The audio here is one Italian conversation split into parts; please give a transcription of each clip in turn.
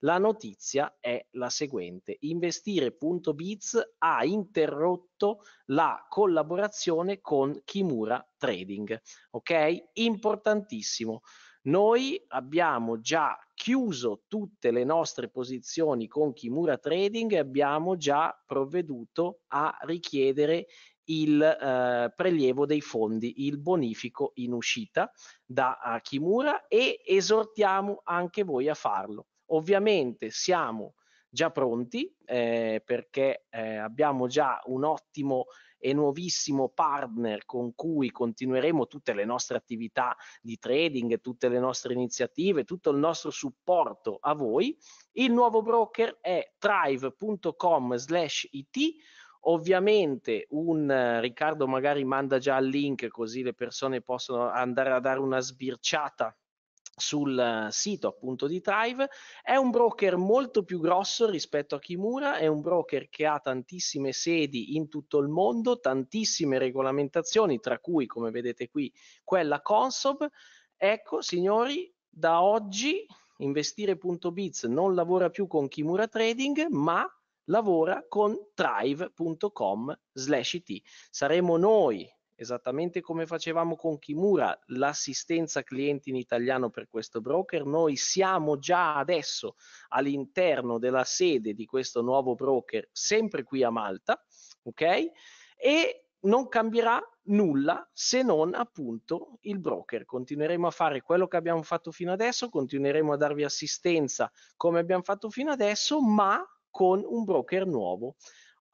La notizia è la seguente: investire.biz ha interrotto la collaborazione con Kimura Trading, ok? Importantissimo. Noi abbiamo già chiuso tutte le nostre posizioni con Kimura Trading e abbiamo già provveduto a richiedere il eh, prelievo dei fondi, il bonifico in uscita da Kimura e esortiamo anche voi a farlo. Ovviamente siamo già pronti eh, perché eh, abbiamo già un ottimo e nuovissimo partner con cui continueremo tutte le nostre attività di trading, tutte le nostre iniziative, tutto il nostro supporto a voi. Il nuovo broker è thrive.com it Ovviamente un eh, Riccardo magari manda già il link così le persone possono andare a dare una sbirciata sul eh, sito appunto di Thrive è un broker molto più grosso rispetto a Kimura è un broker che ha tantissime sedi in tutto il mondo tantissime regolamentazioni tra cui come vedete qui quella Consob ecco signori da oggi investire.biz non lavora più con Kimura Trading ma lavora con thrive.com slash it saremo noi esattamente come facevamo con Kimura, l'assistenza clienti in italiano per questo broker, noi siamo già adesso all'interno della sede di questo nuovo broker, sempre qui a Malta, ok? E non cambierà nulla se non appunto il broker. Continueremo a fare quello che abbiamo fatto fino adesso, continueremo a darvi assistenza come abbiamo fatto fino adesso, ma con un broker nuovo.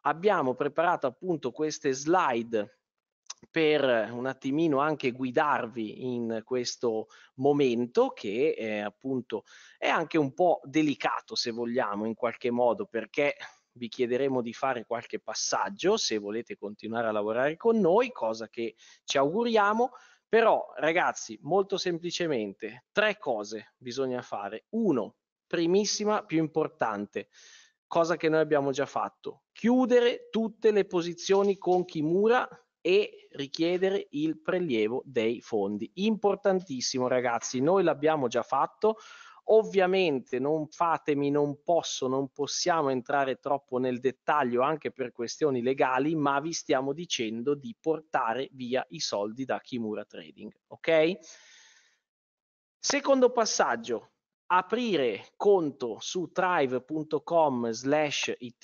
Abbiamo preparato appunto queste slide per un attimino anche guidarvi in questo momento che è appunto è anche un po' delicato se vogliamo in qualche modo perché vi chiederemo di fare qualche passaggio se volete continuare a lavorare con noi, cosa che ci auguriamo. Però ragazzi, molto semplicemente, tre cose bisogna fare. Uno, primissima, più importante, cosa che noi abbiamo già fatto, chiudere tutte le posizioni con Kimura e richiedere il prelievo dei fondi. Importantissimo ragazzi, noi l'abbiamo già fatto, Ovviamente non fatemi, non posso, non possiamo entrare troppo nel dettaglio anche per questioni legali, ma vi stiamo dicendo di portare via i soldi da Kimura Trading, ok? Secondo passaggio, aprire conto su drive.com slash it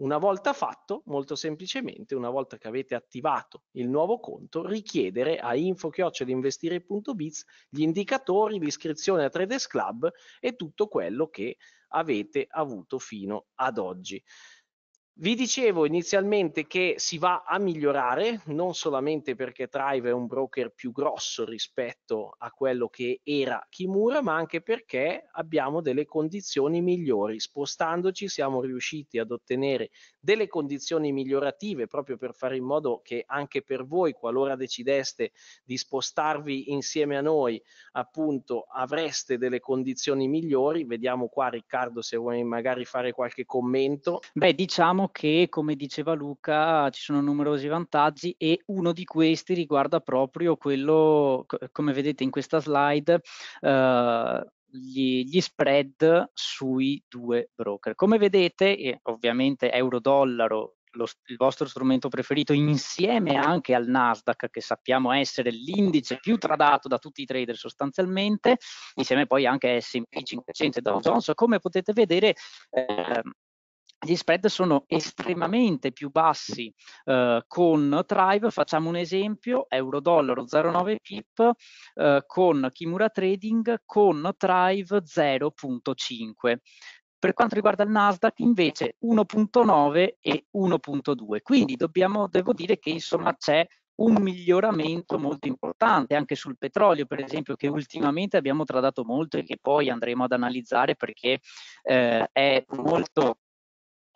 una volta fatto, molto semplicemente, una volta che avete attivato il nuovo conto, richiedere a info-investire.biz gli indicatori, l'iscrizione a Trades Club e tutto quello che avete avuto fino ad oggi. Vi dicevo inizialmente che si va a migliorare, non solamente perché Thrive è un broker più grosso rispetto a quello che era Kimura, ma anche perché abbiamo delle condizioni migliori. Spostandoci siamo riusciti ad ottenere delle condizioni migliorative proprio per fare in modo che anche per voi, qualora decideste di spostarvi insieme a noi, appunto avreste delle condizioni migliori. Vediamo qua Riccardo se vuoi magari fare qualche commento. Beh, diciamo Diciamo che, come diceva Luca, ci sono numerosi vantaggi e uno di questi riguarda proprio quello, come vedete in questa slide, eh, gli, gli, spread sui due broker. Come vedete, eh, ovviamente euro-dollaro lo, il vostro strumento preferito insieme anche al Nasdaq che sappiamo essere l'indice più tradato da tutti i trader sostanzialmente insieme poi anche a S&P 500 e Dow Jones come potete vedere eh, gli spread sono estremamente più bassi eh, con Tribe, facciamo un esempio, euro-dollaro 0,9 pip, eh, con Kimura Trading, con Tribe 0,5. Per quanto riguarda il Nasdaq invece 1.9 e 1.2, quindi dobbiamo, devo dire che insomma c'è un miglioramento molto importante anche sul petrolio, per esempio, che ultimamente abbiamo tradato molto e che poi andremo ad analizzare perché eh, è molto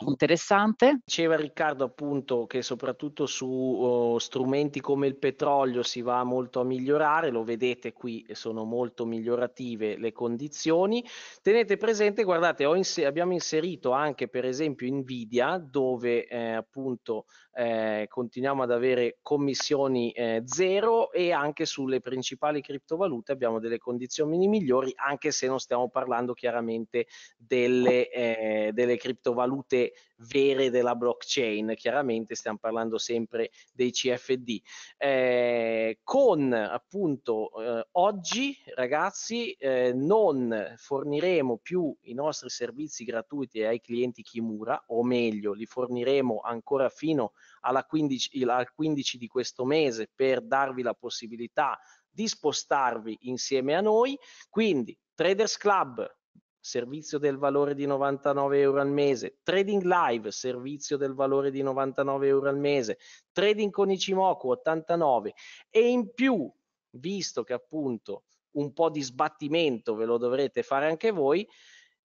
interessante. Diceva Riccardo appunto che soprattutto su uh, strumenti come il petrolio si va molto a migliorare, lo vedete qui sono molto migliorative le condizioni. Tenete presente, guardate, inser- abbiamo inserito anche per esempio Nvidia dove eh, appunto eh, continuiamo ad avere commissioni eh, zero e anche sulle principali criptovalute abbiamo delle condizioni migliori anche se non stiamo parlando chiaramente delle, eh, delle criptovalute vere della blockchain, chiaramente stiamo parlando sempre dei CFD. Eh, con appunto eh, oggi ragazzi eh, non forniremo più i nostri servizi gratuiti ai clienti Kimura, o meglio li forniremo ancora fino alla 15, al 15 di questo mese per darvi la possibilità di spostarvi insieme a noi. Quindi Traders Club servizio del valore di 99 euro al mese, trading live, servizio del valore di 99 euro al mese, trading con Ichimoku 89 e in più, visto che appunto un po' di sbattimento ve lo dovrete fare anche voi,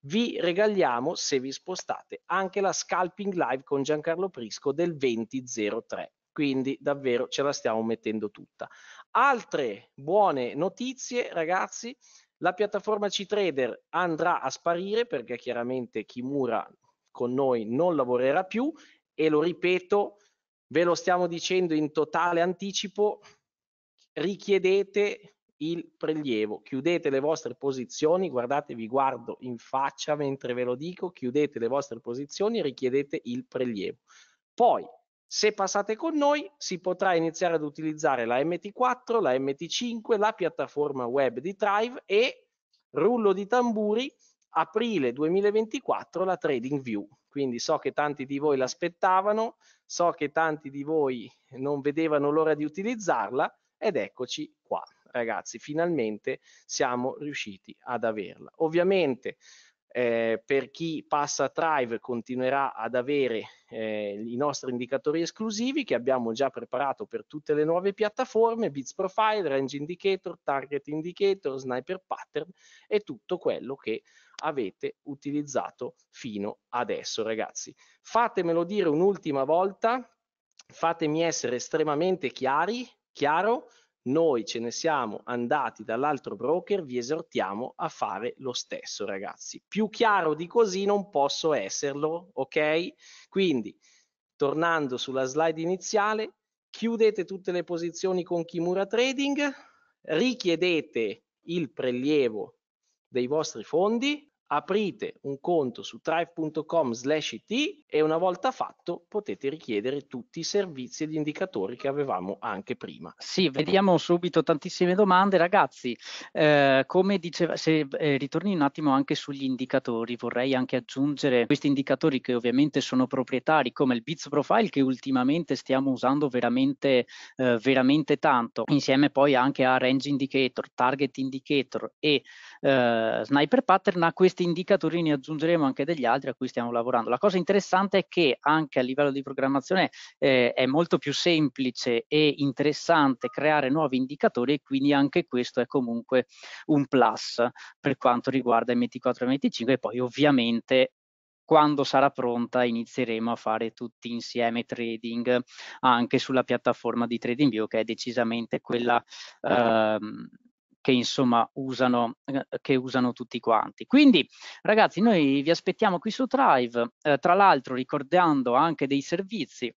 vi regaliamo se vi spostate anche la scalping live con Giancarlo Prisco del 2003 quindi davvero ce la stiamo mettendo tutta altre buone notizie ragazzi la piattaforma C-Trader andrà a sparire perché chiaramente Kimura con noi non lavorerà più e lo ripeto, ve lo stiamo dicendo in totale anticipo, richiedete il prelievo, chiudete le vostre posizioni, guardate vi guardo in faccia mentre ve lo dico, chiudete le vostre posizioni e richiedete il prelievo. Poi se passate con noi si potrà iniziare ad utilizzare la MT4, la MT5, la piattaforma web di Thrive e, rullo di tamburi, aprile 2024 la Trading View. Quindi so che tanti di voi l'aspettavano, so che tanti di voi non vedevano l'ora di utilizzarla ed eccoci qua ragazzi, finalmente siamo riusciti ad averla. Ovviamente eh, per chi passa a Thrive continuerà ad avere eh, i nostri indicatori esclusivi che abbiamo già preparato per tutte le nuove piattaforme, Bits Profile, Range Indicator, Target Indicator, Sniper Pattern e tutto quello che avete utilizzato fino adesso ragazzi. Fatemelo dire un'ultima volta, fatemi essere estremamente chiari, chiaro, noi ce ne siamo andati dall'altro broker, vi esortiamo a fare lo stesso, ragazzi. Più chiaro di così non posso esserlo, ok? Quindi, tornando sulla slide iniziale, chiudete tutte le posizioni con Kimura Trading, richiedete il prelievo dei vostri fondi, aprite un conto su trive.com slash it e una volta fatto potete richiedere tutti i servizi e gli indicatori che avevamo anche prima. Sì, vediamo subito tantissime domande. Ragazzi, eh, come diceva, se eh, ritorni un attimo anche sugli indicatori, vorrei anche aggiungere questi indicatori che ovviamente sono proprietari come il Biz Profile che ultimamente stiamo usando veramente, eh, veramente tanto, insieme poi anche a Range Indicator, Target Indicator e eh, Sniper Pattern a questi questi indicatori ne aggiungeremo anche degli altri a cui stiamo lavorando. La cosa interessante è che anche a livello di programmazione eh, è molto più semplice e interessante creare nuovi indicatori e quindi anche questo è comunque un plus per quanto riguarda M24 e M25 e poi ovviamente quando sarà pronta inizieremo a fare tutti insieme trading anche sulla piattaforma di TradingView che è decisamente quella ehm, che insomma usano, eh, che usano tutti quanti. Quindi ragazzi noi vi aspettiamo qui su Drive, eh, tra l'altro ricordando anche dei servizi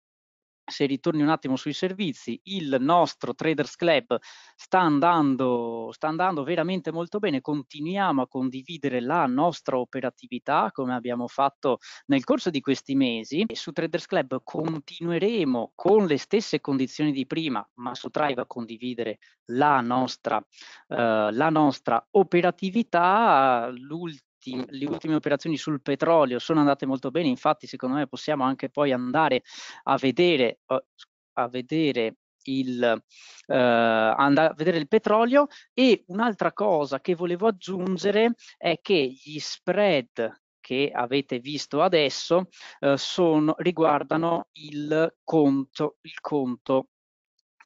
se ritorni un attimo sui servizi, il nostro Traders Club sta andando, sta andando, veramente molto bene, continuiamo a condividere la nostra operatività come abbiamo fatto nel corso di questi mesi e su Traders Club continueremo con le stesse condizioni di prima, ma su Trive a condividere la nostra, eh, la nostra operatività. L'ultimo ultimi, le ultime operazioni sul petrolio sono andate molto bene, infatti secondo me possiamo anche poi andare a vedere, a vedere il, eh, andare a vedere il petrolio e un'altra cosa che volevo aggiungere è che gli spread che avete visto adesso eh, sono, riguardano il conto, il conto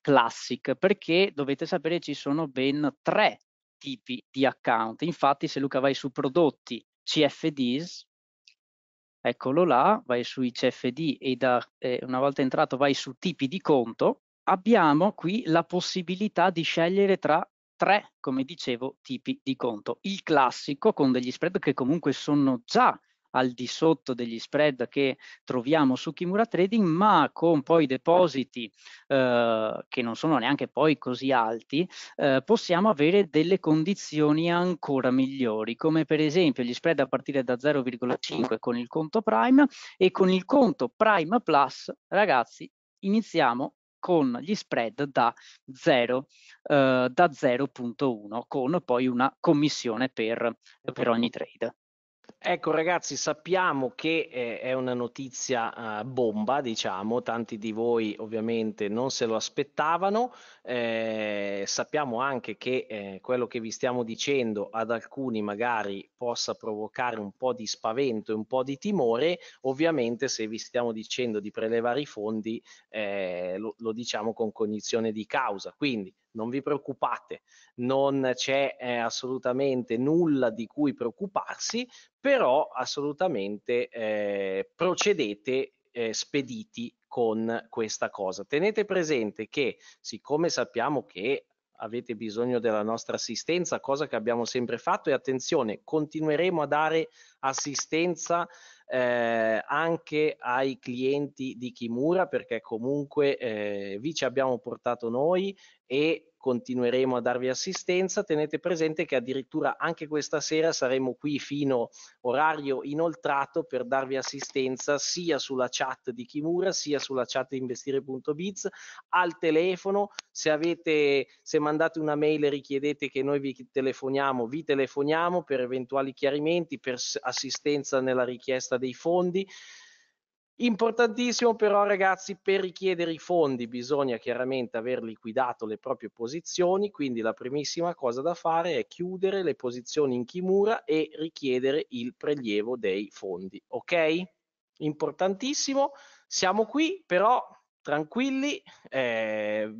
Classic perché dovete sapere ci sono ben tre tipi di account. Infatti, se Luca vai su prodotti CFDs, eccolo là, vai sui CFD e da, eh, una volta entrato vai su tipi di conto, abbiamo qui la possibilità di scegliere tra tre, come dicevo, tipi di conto. Il classico con degli spread che comunque sono già al di sotto degli spread che troviamo su Kimura Trading, ma con poi depositi eh, che non sono neanche poi così alti, eh, possiamo avere delle condizioni ancora migliori, come per esempio gli spread a partire da 0,5 con il conto Prime e con il conto Prime Plus, ragazzi, iniziamo con gli spread da 0.1 eh, con poi una commissione per, per ogni trade. Ecco ragazzi, sappiamo che eh, è una notizia eh, bomba, diciamo, tanti di voi ovviamente non se lo aspettavano, eh, sappiamo anche che eh, quello che vi stiamo dicendo ad alcuni magari possa provocare un po' di spavento e un po' di timore, ovviamente se vi stiamo dicendo di prelevare i fondi eh, lo, lo diciamo con cognizione di causa, quindi non vi preoccupate, non c'è eh, assolutamente nulla di cui preoccuparsi, però assolutamente eh, procedete eh, spediti con questa cosa. Tenete presente che siccome sappiamo che avete bisogno della nostra assistenza, cosa che abbiamo sempre fatto e attenzione, continueremo a dare assistenza eh, anche ai clienti di Kimura perché comunque eh, vi ci abbiamo portato noi e continueremo a darvi assistenza. Tenete presente che addirittura anche questa sera saremo qui fino orario inoltrato per darvi assistenza sia sulla chat di Kimura sia sulla chat di investire.biz al telefono. Se, avete, se mandate una mail e richiedete che noi vi telefoniamo, vi telefoniamo per eventuali chiarimenti, per assistenza nella richiesta dei fondi. Importantissimo però ragazzi, per richiedere i fondi bisogna chiaramente aver liquidato le proprie posizioni, quindi la primissima cosa da fare è chiudere le posizioni in Kimura e richiedere il prelievo dei fondi, ok? Importantissimo, siamo qui però tranquilli, eh,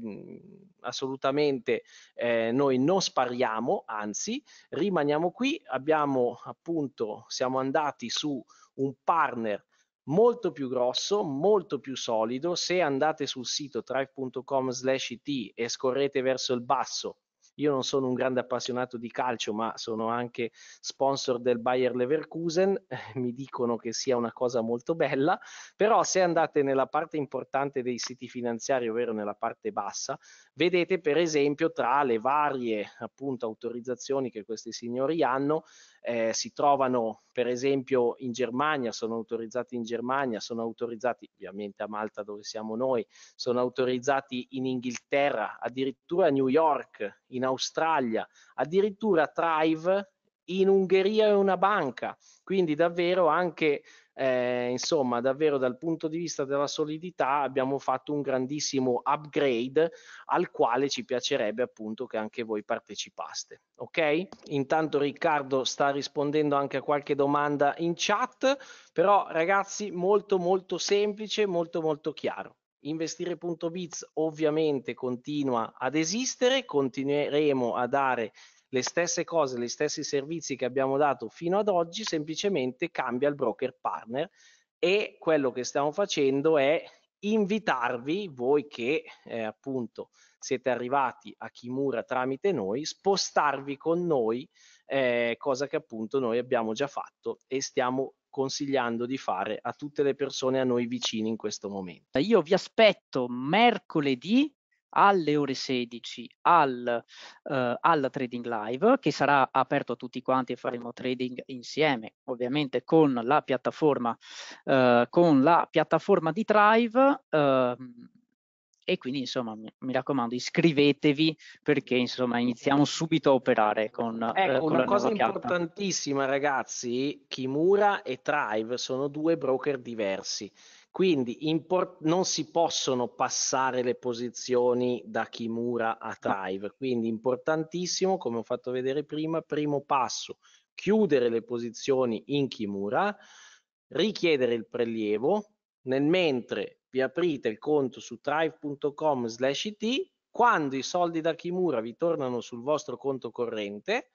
assolutamente eh, noi non spariamo, anzi rimaniamo qui, abbiamo appunto, siamo andati su un partner molto più grosso, molto più solido. Se andate sul sito drive.com/it e scorrete verso il basso, io non sono un grande appassionato di calcio, ma sono anche sponsor del Bayer Leverkusen, mi dicono che sia una cosa molto bella, però se andate nella parte importante dei siti finanziari, ovvero nella parte bassa, vedete per esempio tra le varie appunto autorizzazioni che questi signori hanno, eh, si trovano per esempio in Germania, sono autorizzati in Germania, sono autorizzati ovviamente a Malta dove siamo noi, sono autorizzati in Inghilterra, addirittura a New York, in Australia, addirittura Thrive in Ungheria è una banca, quindi davvero anche eh, insomma, davvero dal punto di vista della solidità abbiamo fatto un grandissimo upgrade al quale ci piacerebbe appunto che anche voi partecipaste. Ok? Intanto Riccardo sta rispondendo anche a qualche domanda in chat, però ragazzi molto molto semplice, molto molto chiaro. Investire.biz ovviamente continua ad esistere, continueremo a dare le stesse cose, gli stessi servizi che abbiamo dato fino ad oggi, semplicemente cambia il broker partner e quello che stiamo facendo è invitarvi, voi che eh, appunto siete arrivati a Kimura tramite noi, spostarvi con noi, eh, cosa che appunto noi abbiamo già fatto e stiamo consigliando di fare a tutte le persone a noi vicini in questo momento. Io vi aspetto mercoledì alle ore 16 al, uh, eh, alla Trading Live che sarà aperto a tutti quanti e faremo trading insieme ovviamente con la piattaforma, uh, con la piattaforma di Drive. Uh, ehm, e quindi insomma mi, mi, raccomando iscrivetevi perché insomma iniziamo subito a operare con eh, ecco, con una cosa importantissima piatta. ragazzi Kimura e Thrive sono due broker diversi quindi import- non si possono passare le posizioni da Kimura a Thrive quindi importantissimo come ho fatto vedere prima primo passo chiudere le posizioni in Kimura richiedere il prelievo nel mentre vi aprite il conto su trive.com slash it, quando i soldi da Kimura vi tornano sul vostro conto corrente,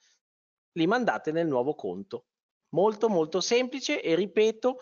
li mandate nel nuovo conto. Molto molto semplice e ripeto,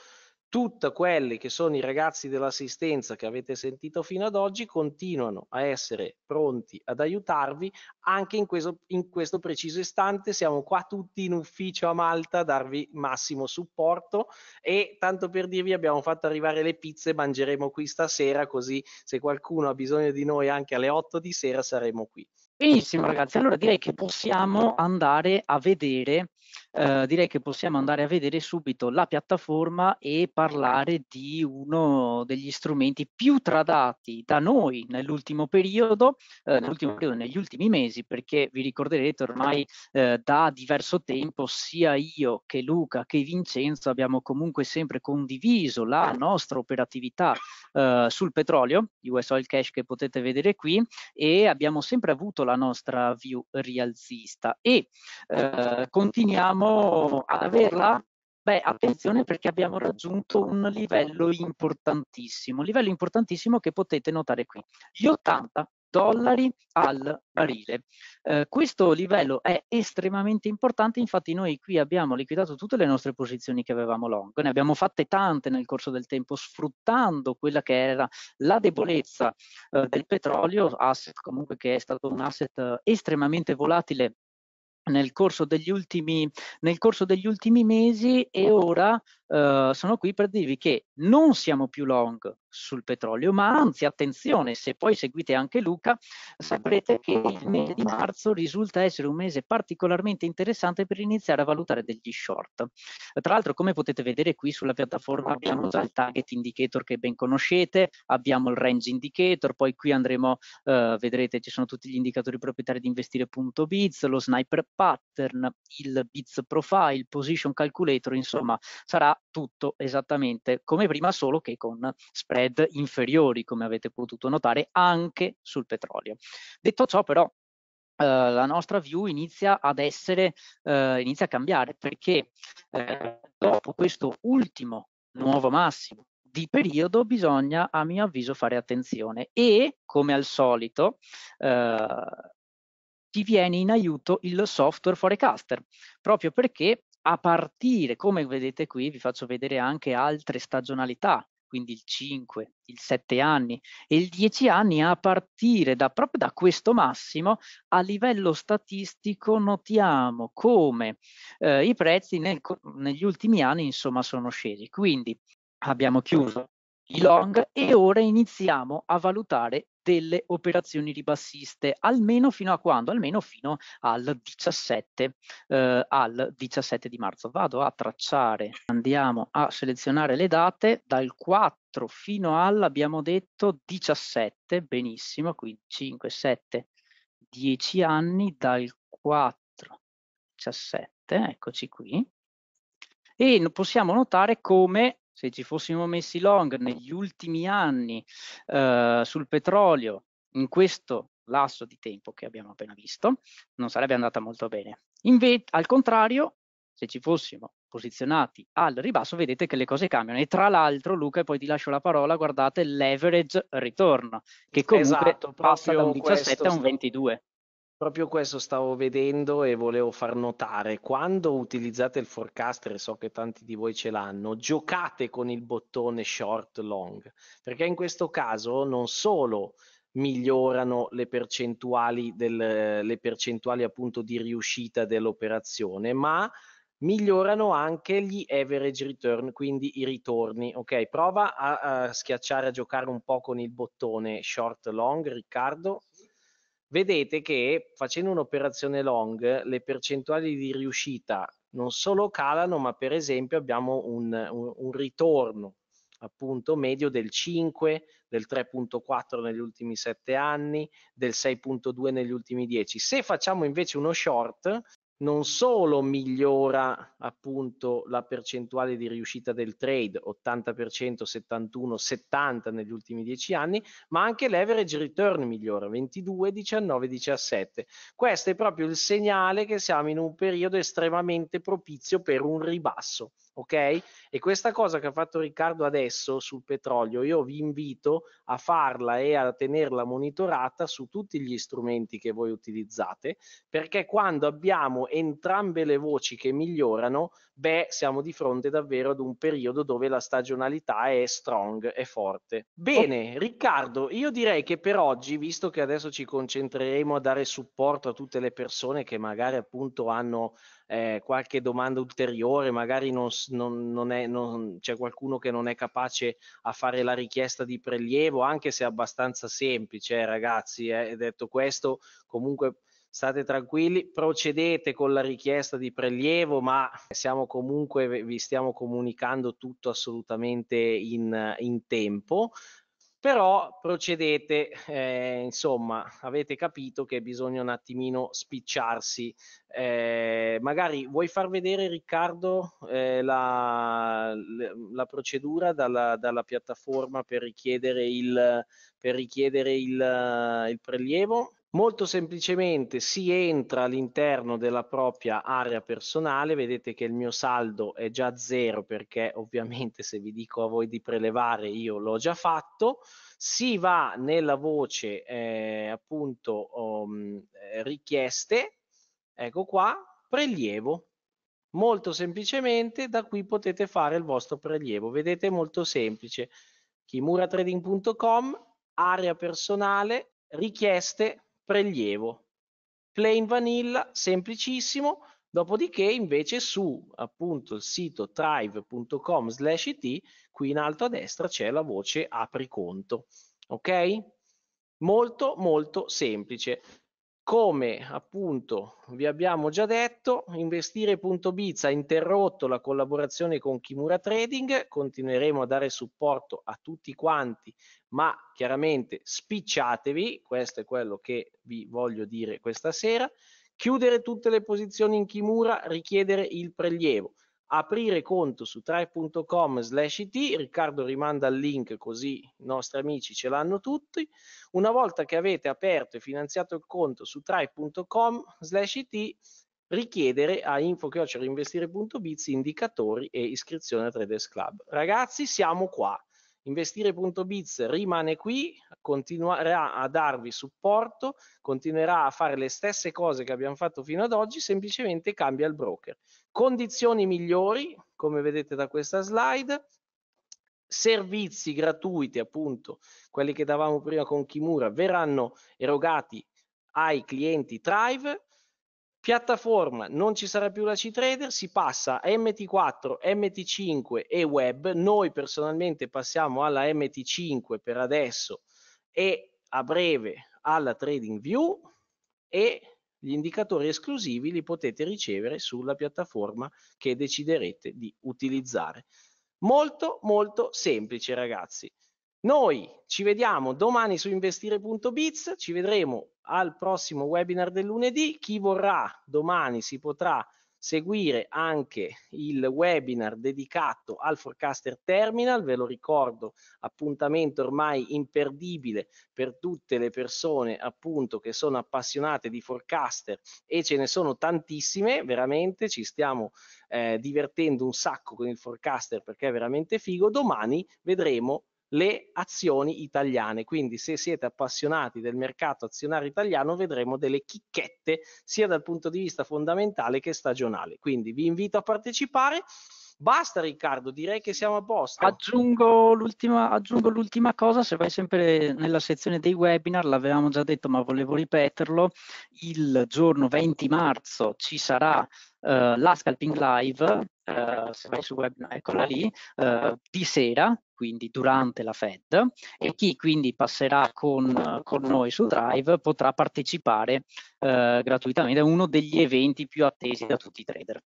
tutti quelli che sono i ragazzi dell'assistenza che avete sentito fino ad oggi continuano a essere pronti ad aiutarvi anche in questo, in questo, preciso istante siamo qua tutti in ufficio a Malta a darvi massimo supporto e tanto per dirvi abbiamo fatto arrivare le pizze mangeremo qui stasera così se qualcuno ha bisogno di noi anche alle 8 di sera saremo qui benissimo ragazzi allora direi che possiamo andare a vedere eh, direi che possiamo andare a vedere subito la piattaforma e parlare di uno degli strumenti più tradati da noi nell'ultimo periodo, eh, nell'ultimo periodo, negli ultimi mesi, perché vi ricorderete ormai eh, da diverso tempo sia io che Luca che Vincenzo abbiamo comunque sempre condiviso la nostra operatività eh, sul petrolio, US Oil Cash che potete vedere qui, e abbiamo sempre avuto la nostra view rialzista e eh, continuiamo riusciamo ad averla? Beh, attenzione perché abbiamo raggiunto un livello importantissimo, livello importantissimo che potete notare qui, gli 80 dollari al barile. Eh, questo livello è estremamente importante, infatti noi qui abbiamo liquidato tutte le nostre posizioni che avevamo long, ne abbiamo fatte tante nel corso del tempo sfruttando quella che era la debolezza eh, del petrolio, asset comunque che è stato un asset eh, estremamente volatile nel corso, ultimi, nel corso degli ultimi, mesi e ora eh, sono qui per dirvi che non siamo più long, sul petrolio, ma anzi attenzione, se poi seguite anche Luca, saprete che il mese di marzo risulta essere un mese particolarmente interessante per iniziare a valutare degli short. Tra l'altro, come potete vedere qui sulla piattaforma abbiamo già il target indicator che ben conoscete, abbiamo il range indicator, poi qui andremo, eh, vedrete ci sono tutti gli indicatori proprietari di investire.biz, lo sniper pattern, il biz profile, position calculator, insomma, sarà tutto esattamente come prima solo che con spread spread inferiori, come avete potuto notare, anche sul petrolio. Detto ciò, però, Uh, la nostra view inizia ad essere, uh, inizia a cambiare perché uh, dopo questo ultimo nuovo massimo di periodo bisogna a mio avviso fare attenzione e come al solito ti viene in aiuto il software forecaster proprio perché a partire, come vedete qui, vi faccio vedere anche altre stagionalità quindi il 5, il 7 anni e il 10 anni a partire da, proprio da questo massimo a livello statistico notiamo come eh, i prezzi nel, negli ultimi anni insomma sono scesi. Quindi abbiamo chiuso i long e ora iniziamo a valutare delle operazioni ribassiste, almeno fino a quando? Almeno fino al 17, eh, al 17 di marzo. Vado a tracciare, andiamo a selezionare le date dal 4 fino all'abbiamo detto 17, benissimo, quindi 5, 7, 10 anni dal 4, 17, eccoci qui. E possiamo notare come se ci fossimo messi long negli ultimi anni eh, sul petrolio in questo lasso di tempo che abbiamo appena visto, non sarebbe andata molto bene. invece al contrario, se ci fossimo posizionati al ribasso, vedete che le cose cambiano. E tra l'altro, Luca, poi ti lascio la parola, guardate leverage return, che comunque esatto, passa da un 17 questo, a un 22. Proprio questo stavo vedendo e volevo far notare, quando utilizzate il forecaster, so che tanti di voi ce l'hanno, giocate con il bottone short long, perché in questo caso non solo migliorano le percentuali, del, le percentuali appunto di riuscita dell'operazione, ma migliorano anche gli average return, quindi i ritorni. Ok, prova a, a schiacciare, a giocare un po' con il bottone short long, Riccardo vedete che facendo un'operazione long le percentuali di riuscita non solo calano, ma per esempio abbiamo un, un, un ritorno appunto medio del 5, del 3.4 negli ultimi 7 anni, del 6.2 negli ultimi 10. Se facciamo invece uno short, non solo migliora appunto la percentuale di riuscita del trade 80%, 71, 70 negli ultimi 10 anni, ma anche l'average return migliora 22, 19, 17. Questo è proprio il segnale che siamo in un periodo estremamente propizio per un ribasso ok? E questa cosa che ha fatto Riccardo adesso sul petrolio, io vi invito a farla e a tenerla monitorata su tutti gli strumenti che voi utilizzate, perché quando abbiamo entrambe le voci che migliorano, beh, siamo di fronte davvero ad un periodo dove la stagionalità è strong, è forte. Bene, Riccardo, io direi che per oggi, visto che adesso ci concentreremo a dare supporto a tutte le persone che magari appunto hanno eh, qualche domanda ulteriore, magari non, non, non è, non, c'è qualcuno che non è capace a fare la richiesta di prelievo, anche se è abbastanza semplice, eh, ragazzi. Eh, detto questo, comunque state tranquilli, procedete con la richiesta di prelievo, ma siamo comunque, vi stiamo comunicando tutto assolutamente in, in tempo però procedete, eh, insomma, avete capito che bisogna un attimino spicciarsi. Eh, magari vuoi far vedere Riccardo eh, la, la, procedura dalla, dalla, piattaforma per richiedere il, per richiedere il, il prelievo? Molto semplicemente si entra all'interno della propria area personale, vedete che il mio saldo è già zero perché ovviamente se vi dico a voi di prelevare io l'ho già fatto, si va nella voce eh, appunto um, eh, richieste, ecco qua, prelievo. Molto semplicemente da qui potete fare il vostro prelievo, vedete molto semplice, kimuratrading.com, area personale, richieste, prelievo. Plain vanilla, semplicissimo, dopodiché invece su appunto il sito trive.com slash it, qui in alto a destra c'è la voce apri conto, ok? Molto molto semplice come appunto vi abbiamo già detto, investire.biz ha interrotto la collaborazione con Kimura Trading, continueremo a dare supporto a tutti quanti, ma chiaramente spicciatevi, questo è quello che vi voglio dire questa sera, chiudere tutte le posizioni in Kimura, richiedere il prelievo aprire conto su drive.com slash it, Riccardo rimanda il link così i nostri amici ce l'hanno tutti, una volta che avete aperto e finanziato il conto su drive.com slash it, richiedere a info-investire.biz indicatori e iscrizione a Traders Club. Ragazzi siamo qua, Investire.biz rimane qui, continuerà a darvi supporto, continuerà a fare le stesse cose che abbiamo fatto fino ad oggi, semplicemente cambia il broker. Condizioni migliori, come vedete da questa slide, servizi gratuiti, appunto, quelli che davamo prima con Kimura, verranno erogati ai clienti Thrive piattaforma non ci sarà più la Ctrader si passa a MT4, MT5 e web. Noi personalmente passiamo alla MT5 per adesso e a breve alla Trading View e gli indicatori esclusivi li potete ricevere sulla piattaforma che deciderete di utilizzare. Molto molto semplice ragazzi. Noi ci vediamo domani su investire.biz, ci vedremo al prossimo webinar del lunedì. Chi vorrà domani si potrà seguire anche il webinar dedicato al Forecaster Terminal, ve lo ricordo, appuntamento ormai imperdibile per tutte le persone appunto che sono appassionate di Forecaster e ce ne sono tantissime, veramente ci stiamo eh, divertendo un sacco con il Forecaster perché è veramente figo, domani vedremo le azioni italiane. Quindi se siete appassionati del mercato azionario italiano vedremo delle chicchette sia dal punto di vista fondamentale che stagionale. Quindi vi invito a partecipare. Basta Riccardo, direi che siamo a posto. Aggiungo l'ultima, aggiungo l'ultima, cosa, se vai sempre nella sezione dei webinar, l'avevamo già detto ma volevo ripeterlo, il giorno 20 marzo ci sarà uh, eh, la Scalping Live, uh, se vai su webinar, eccola lì, uh, di sera, quindi durante la Fed, e chi quindi passerà con, con noi su Drive potrà partecipare eh, gratuitamente a uno degli eventi più attesi da tutti i trader.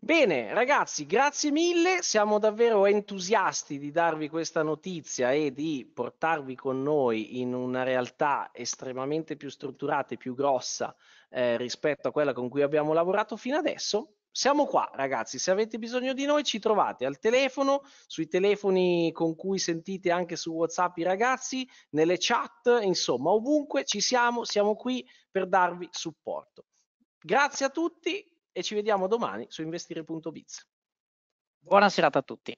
Bene, ragazzi, grazie mille. Siamo davvero entusiasti di darvi questa notizia e di portarvi con noi in una realtà estremamente più strutturata e più grossa eh, rispetto a quella con cui abbiamo lavorato fino adesso siamo qua ragazzi, se avete bisogno di noi ci trovate al telefono, sui telefoni con cui sentite anche su Whatsapp i ragazzi, nelle chat, insomma ovunque ci siamo, siamo qui per darvi supporto. Grazie a tutti e ci vediamo domani su investire.biz. Buona serata a tutti.